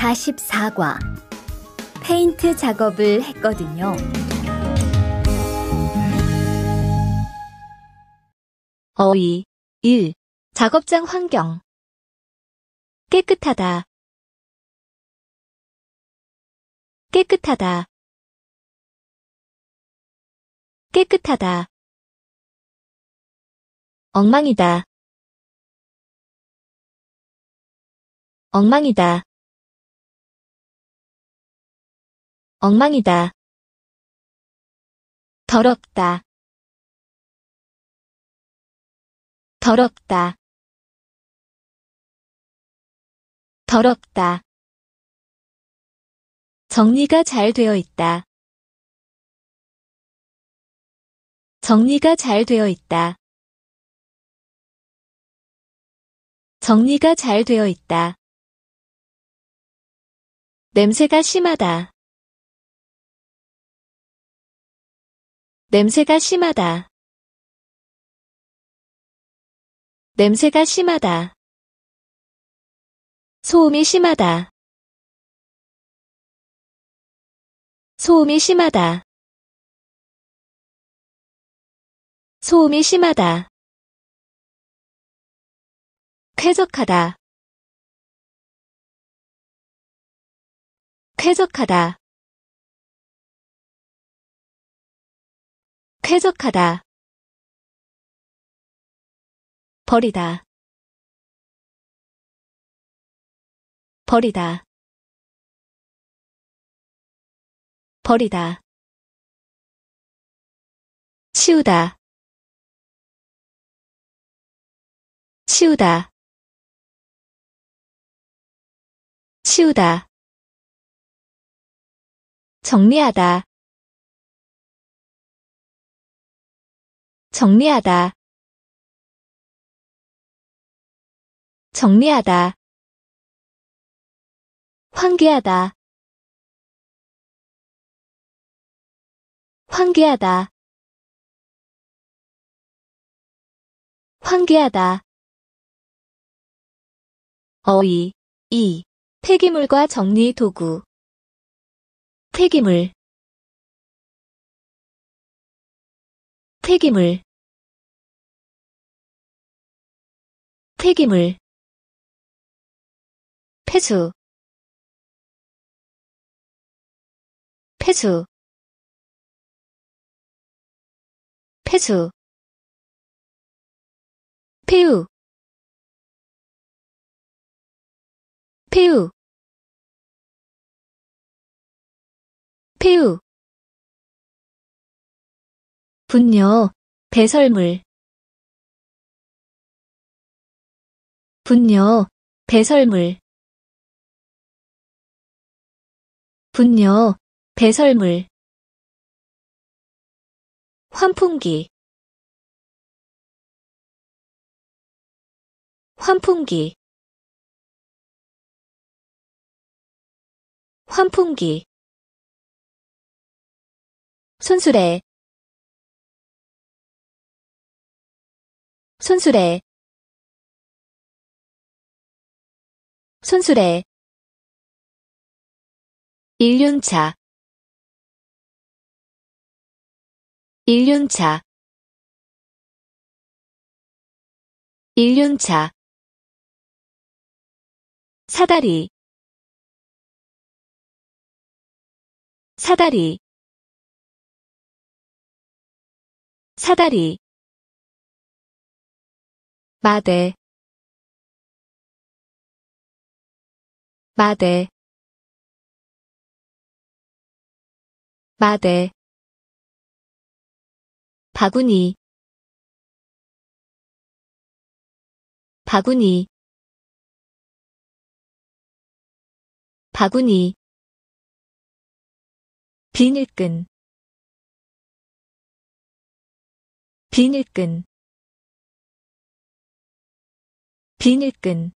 44과 페인트 작업을 했거든요. 어휘 1. 작업장 환경 깨끗하다 깨끗하다 깨끗하다 엉망이다 엉망이다 엉망이다. 더럽다. 더럽다. 더럽다. 정리가 잘 되어 있다. 정리가 잘 되어 있다. 정리가 잘 되어 있다. 냄새가 심하다. 냄새가 심하다. 냄새가 심하다. 소음이 심하다. 소음이 심하다. 소음이 심하다. 쾌적하다. 쾌적하다. 퇴적하다 버리다 버리다 버리다 치우다 치우다 치우다 정리하다 정리하다 정리하다 환기하다 환기하다 환기하다 어이 이 폐기물과 정리 도구 폐기물 폐기물 폐기물 폐수 폐수 폐수 폐우 폐우 폐우 분뇨 배설물 분뇨, 배설물 분뇨, 배설물 환풍기 환풍기 환풍기 손수레 손수레 손수레 일륜차 일륜차 일륜차 사다리 사다리 사다리 마대 마대 마대 바구니 바구니 바구니 비닐끈 비닐끈 비닐끈